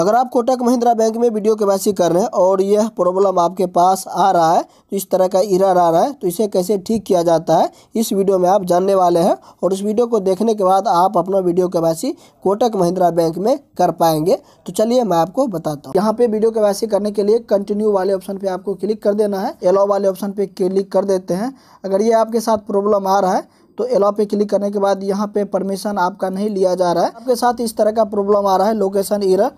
अगर आप कोटक महिंद्रा बैंक में वीडियो के वासी कर रहे हैं और यह प्रॉब्लम आपके पास आ रहा है तो इस तरह का इरर आ रहा है तो इसे कैसे ठीक किया जाता है इस वीडियो में आप जानने वाले हैं और इस वीडियो को देखने के बाद आप अपना वीडियो के वासी कोटक महिंद्रा बैंक में कर पाएंगे तो चलिए मैं आपको बताता हूँ यहाँ पे वीडियो के वासी करने के लिए कंटिन्यू वाले ऑप्शन पर आपको क्लिक कर देना है एलो वाले ऑप्शन पर क्लिक कर देते हैं अगर ये आपके साथ प्रॉब्लम आ रहा है तो एलाओ पे क्लिक करने के बाद यहाँ पे परमिशन आपका नहीं लिया जा रहा है आपके साथ इस तरह का प्रॉब्लम आ रहा है लोकेशन इरर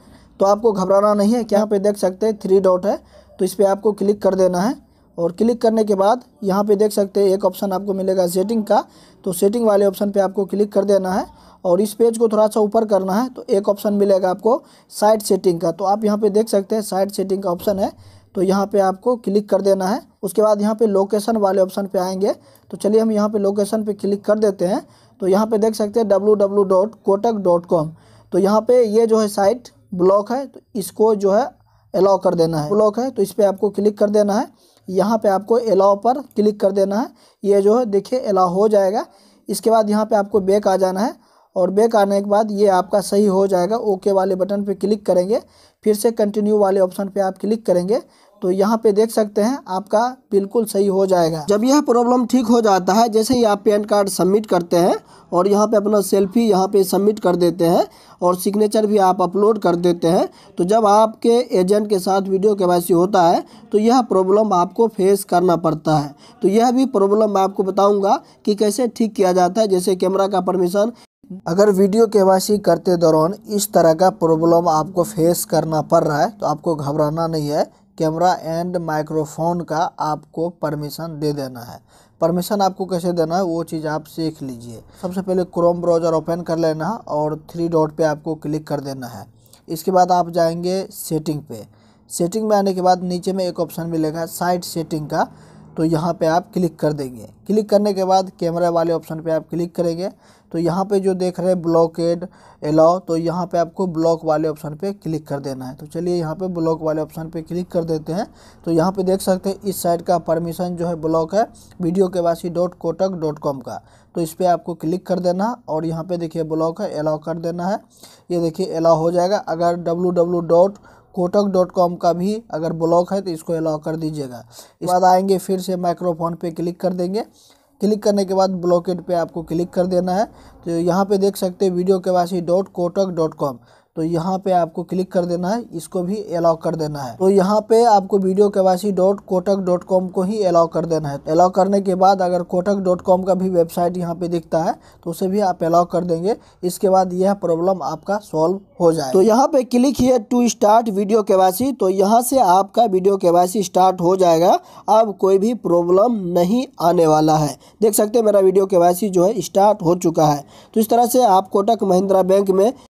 तो आपको घबराना नहीं है कि यहाँ पे देख सकते हैं थ्री डॉट है तो इस पर आपको क्लिक कर देना है और क्लिक करने के बाद यहाँ पे देख सकते हैं एक ऑप्शन आपको मिलेगा सेटिंग का तो सेटिंग वाले ऑप्शन पे आपको क्लिक कर देना है और इस पेज को थोड़ा सा ऊपर करना है तो एक ऑप्शन मिलेगा आपको साइड सेटिंग का तो आप यहाँ पे देख सकते हैं साइड सेटिंग का ऑप्शन है तो यहाँ पे आपको क्लिक कर देना है उसके बाद यहाँ पर लोकेशन वाले ऑप्शन पर आएंगे तो चलिए हम यहाँ पर लोकेशन पर क्लिक कर देते हैं तो यहाँ पर देख सकते हैं डब्ल्यू तो यहाँ पे ये जो है साइट ब्लॉक है तो इसको जो है अलाउ कर देना है ब्लॉक है तो इस पर आपको क्लिक कर देना है यहाँ पे आपको अलाउ पर क्लिक कर देना है ये जो है देखिए अलाउ हो जाएगा इसके बाद यहाँ पे आपको बैक आ जाना है और बैक आने के बाद ये आपका सही हो जाएगा ओके वाले बटन पे क्लिक करेंगे फिर से कंटिन्यू वाले ऑप्शन पे आप क्लिक करेंगे तो यहाँ पे देख सकते हैं आपका बिल्कुल सही हो जाएगा जब यह प्रॉब्लम ठीक हो जाता है जैसे ही आप पैन कार्ड सबमिट करते हैं और यहाँ पे अपना सेल्फी यहाँ पे सबमिट कर देते हैं और सिग्नेचर भी आप अपलोड कर देते हैं तो जब आपके एजेंट के साथ वीडियो के होता है तो यह प्रॉब्लम आपको फेस करना पड़ता है तो यह भी प्रॉब्लम मैं आपको बताऊँगा कि कैसे ठीक किया जाता है जैसे कैमरा का परमिशन अगर वीडियो के करते दौरान इस तरह का प्रॉब्लम आपको फेस करना पड़ रहा है तो आपको घबराना नहीं है कैमरा एंड माइक्रोफोन का आपको परमिशन दे देना है परमिशन आपको कैसे देना है वो चीज़ आप सीख लीजिए सबसे पहले क्रोम ब्राउज़र ओपन कर लेना है और थ्री डॉट पे आपको क्लिक कर देना है इसके बाद आप जाएंगे सेटिंग पे सेटिंग में आने के बाद नीचे में एक ऑप्शन मिलेगा साइट सेटिंग का तो यहाँ पे आप क्लिक कर देंगे क्लिक करने के बाद कैमरा वाले ऑप्शन पे आप क्लिक करेंगे तो यहाँ पे जो देख रहे हैं ब्लॉकेड एलाओ तो यहाँ पे आपको ब्लॉक वाले ऑप्शन पे क्लिक कर देना है तो चलिए यहाँ पे ब्लॉक वाले ऑप्शन पे क्लिक कर देते हैं तो यहाँ पे देख सकते हैं इस साइड का परमिशन जो है ब्लॉक है वीडियो के वासी डॉट कोटक डॉट कॉम का तो इस पर आपको क्लिक कर देना और यहाँ पर देखिए ब्लॉक है अलाउ कर देना है ये देखिए अलाउ हो जाएगा अगर W W dot Kotak dot com का भी अगर ब्लॉक है तो इसको अलाउ कर दीजिएगा इसके बाद आएंगे फिर से माइक्रोफोन पे क्लिक कर देंगे क्लिक करने के बाद ब्लॉकेट पे आपको क्लिक कर देना है तो यहाँ पे देख सकते हैं वीडियो के वासी डॉट कोटक डॉट कॉम तो यहाँ पे आपको क्लिक कर देना है इसको भी अलाउ कर देना है तो यहाँ पे आपको video KYC dot Kotak dot com को ही अलाउ कर देना है अलाउ करने के बाद अगर कोटक डॉट कॉम का भी वेबसाइट यहाँ पे दिखता है तो उसे भी आप अलाउ कर देंगे इसके बाद यह प्रॉब्लम आपका सॉल्व हो जाए तो यहाँ पे क्लिक है टू स्टार्ट वीडियो केवासी तो यहाँ से आपका वीडियो केवासी स्टार्ट हो जाएगा अब कोई भी प्रॉब्लम नहीं आने वाला है देख सकते मेरा वीडियो केवासी जो है स्टार्ट हो चुका है तो इस तरह से आप कोटक महिंद्रा बैंक में